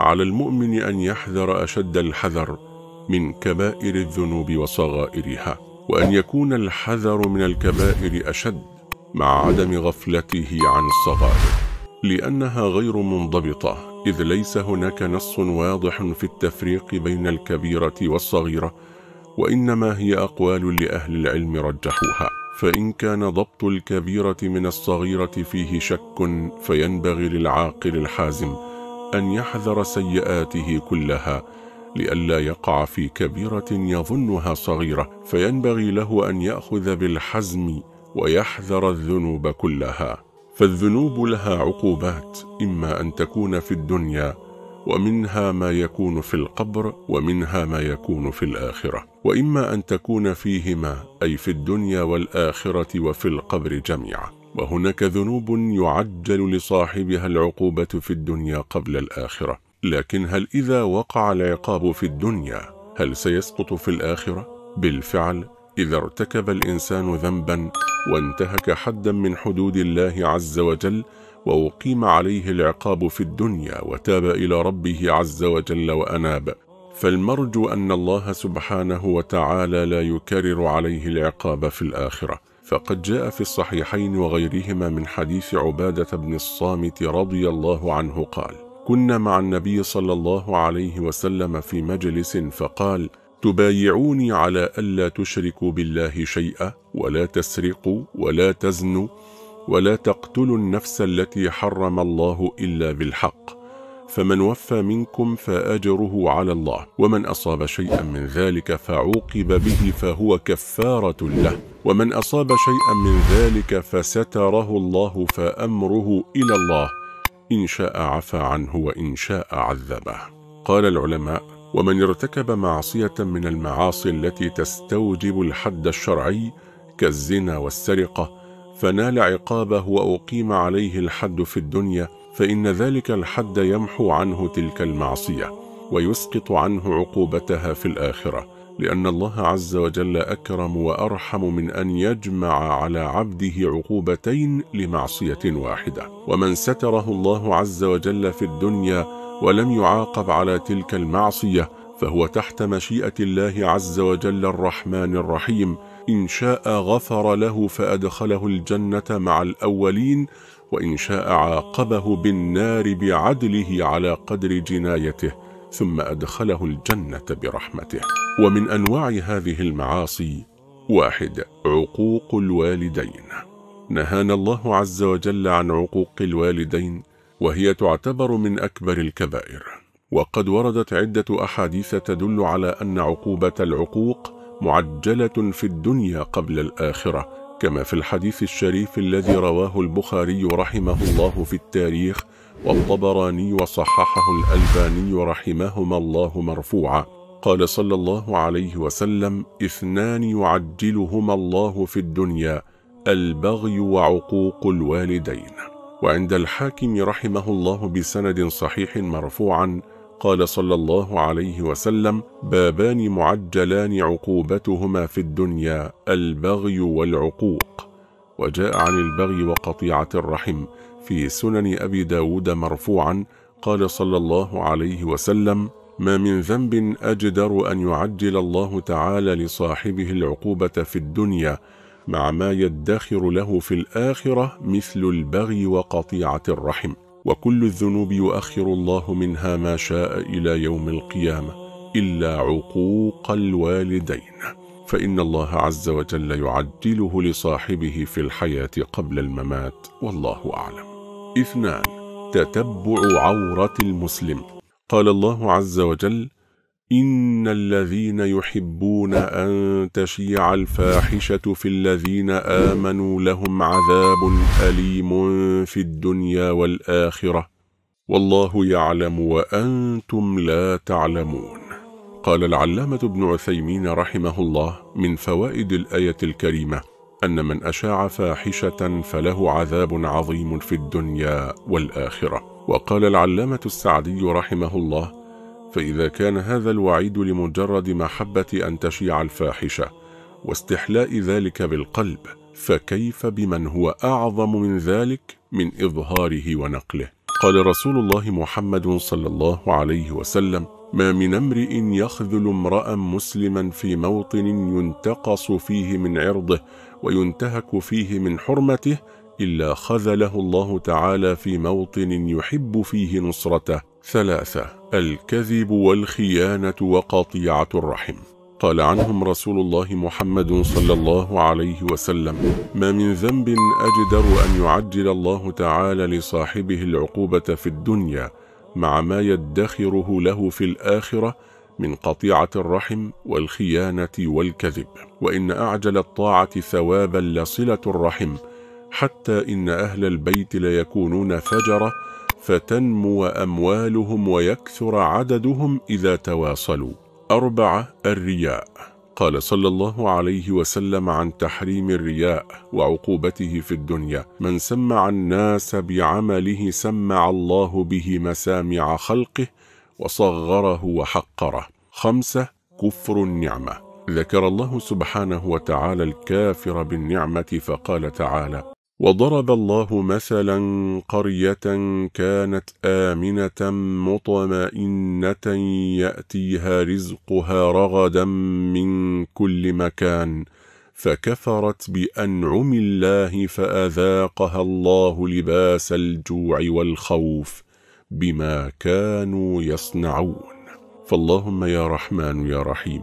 على المؤمن أن يحذر أشد الحذر من كبائر الذنوب وصغائرها وأن يكون الحذر من الكبائر أشد مع عدم غفلته عن الصغائر لأنها غير منضبطة إذ ليس هناك نص واضح في التفريق بين الكبيرة والصغيرة وإنما هي أقوال لأهل العلم رجحوها فإن كان ضبط الكبيرة من الصغيرة فيه شك فينبغي للعاقل الحازم أن يحذر سيئاته كلها لئلا يقع في كبيرة يظنها صغيرة فينبغي له أن يأخذ بالحزم ويحذر الذنوب كلها فالذنوب لها عقوبات إما أن تكون في الدنيا ومنها ما يكون في القبر ومنها ما يكون في الآخرة وإما أن تكون فيهما أي في الدنيا والآخرة وفي القبر جميعا وهناك ذنوب يعجل لصاحبها العقوبة في الدنيا قبل الآخرة لكن هل إذا وقع العقاب في الدنيا هل سيسقط في الآخرة؟ بالفعل إذا ارتكب الإنسان ذنبا وانتهك حدا من حدود الله عز وجل وأقيم عليه العقاب في الدنيا وتاب إلى ربه عز وجل وأناب فالمرجو أن الله سبحانه وتعالى لا يكرر عليه العقاب في الآخرة فقد جاء في الصحيحين وغيرهما من حديث عبادة بن الصامت رضي الله عنه قال كنا مع النبي صلى الله عليه وسلم في مجلس فقال تبايعوني على ألا تشركوا بالله شيئا ولا تسرقوا ولا تزنوا ولا تقتلوا النفس التي حرم الله إلا بالحق فمن وفى منكم فأجره على الله ومن أصاب شيئا من ذلك فعوقب به فهو كفارة له ومن أصاب شيئا من ذلك فستره الله فأمره إلى الله إن شاء عفى عنه وإن شاء عذبه قال العلماء ومن ارتكب معصية من المعاصي التي تستوجب الحد الشرعي كالزنا والسرقة فنال عقابه وأقيم عليه الحد في الدنيا فإن ذلك الحد يمحو عنه تلك المعصية ويسقط عنه عقوبتها في الآخرة لأن الله عز وجل أكرم وأرحم من أن يجمع على عبده عقوبتين لمعصية واحدة ومن ستره الله عز وجل في الدنيا ولم يعاقب على تلك المعصية فهو تحت مشيئة الله عز وجل الرحمن الرحيم إن شاء غفر له فأدخله الجنة مع الأولين وإن شاء عاقبه بالنار بعدله على قدر جنايته ثم أدخله الجنة برحمته ومن أنواع هذه المعاصي واحد عقوق الوالدين نهانا الله عز وجل عن عقوق الوالدين وهي تعتبر من أكبر الكبائر وقد وردت عدة أحاديث تدل على أن عقوبة العقوق معجلة في الدنيا قبل الآخرة كما في الحديث الشريف الذي رواه البخاري رحمه الله في التاريخ والطبراني وصححه الألباني رحمهما الله مرفوعا قال صلى الله عليه وسلم اثنان يعجلهما الله في الدنيا البغي وعقوق الوالدين وعند الحاكم رحمه الله بسند صحيح مرفوعا قال صلى الله عليه وسلم بابان معجلان عقوبتهما في الدنيا البغي والعقوق وجاء عن البغي وقطيعة الرحم في سنن أبي داود مرفوعا قال صلى الله عليه وسلم ما من ذنب أجدر أن يعجل الله تعالى لصاحبه العقوبة في الدنيا مع ما يدخر له في الآخرة مثل البغي وقطيعة الرحم وكل الذنوب يؤخر الله منها ما شاء إلى يوم القيامة إلا عقوق الوالدين فإن الله عز وجل يعدله لصاحبه في الحياة قبل الممات والله أعلم اثنان تتبع عورة المسلم قال الله عز وجل إن الذين يحبون أن تشيع الفاحشة في الذين آمنوا لهم عذاب أليم في الدنيا والآخرة والله يعلم وأنتم لا تعلمون قال العلامة ابن عثيمين رحمه الله من فوائد الآية الكريمة أن من أشاع فاحشة فله عذاب عظيم في الدنيا والآخرة وقال العلامة السعدي رحمه الله فإذا كان هذا الوعيد لمجرد محبة أن تشيع الفاحشة واستحلاء ذلك بالقلب فكيف بمن هو أعظم من ذلك من إظهاره ونقله قال رسول الله محمد صلى الله عليه وسلم ما من امرئ يخذل امرأ مسلما في موطن ينتقص فيه من عرضه وينتهك فيه من حرمته إلا خذله الله تعالى في موطن يحب فيه نصرته ثلاثة الكذب والخيانة وقطيعة الرحم قال عنهم رسول الله محمد صلى الله عليه وسلم ما من ذنب أجدر أن يعجل الله تعالى لصاحبه العقوبة في الدنيا مع ما يدخره له في الآخرة من قطيعة الرحم والخيانة والكذب وإن أعجل الطاعة ثوابا لصلة الرحم حتى إن أهل البيت ليكونون فجرة فتنمو أموالهم ويكثر عددهم إذا تواصلوا أربعة الرياء قال صلى الله عليه وسلم عن تحريم الرياء وعقوبته في الدنيا من سمع الناس بعمله سمع الله به مسامع خلقه وصغره وحقره خمسة كفر النعمة ذكر الله سبحانه وتعالى الكافر بالنعمة فقال تعالى وضرب الله مثلا قرية كانت آمنة مطمئنة يأتيها رزقها رغدا من كل مكان فكفرت بأنعم الله فأذاقها الله لباس الجوع والخوف بما كانوا يصنعون فاللهم يا رحمن يا رحيم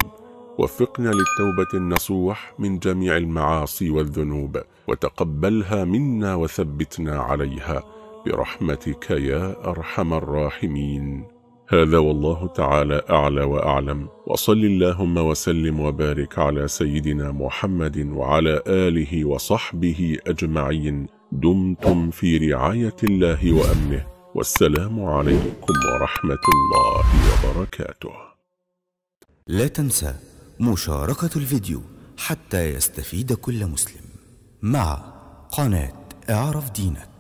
وفقنا للتوبة النصوح من جميع المعاصي والذنوب وتقبلها منا وثبتنا عليها برحمتك يا أرحم الراحمين هذا والله تعالى أعلى وأعلم وصل اللهم وسلم وبارك على سيدنا محمد وعلى آله وصحبه أجمعين دمتم في رعاية الله وأمنه والسلام عليكم ورحمة الله وبركاته لا تنسى مشاركة الفيديو حتى يستفيد كل مسلم مع قناة اعرف دينك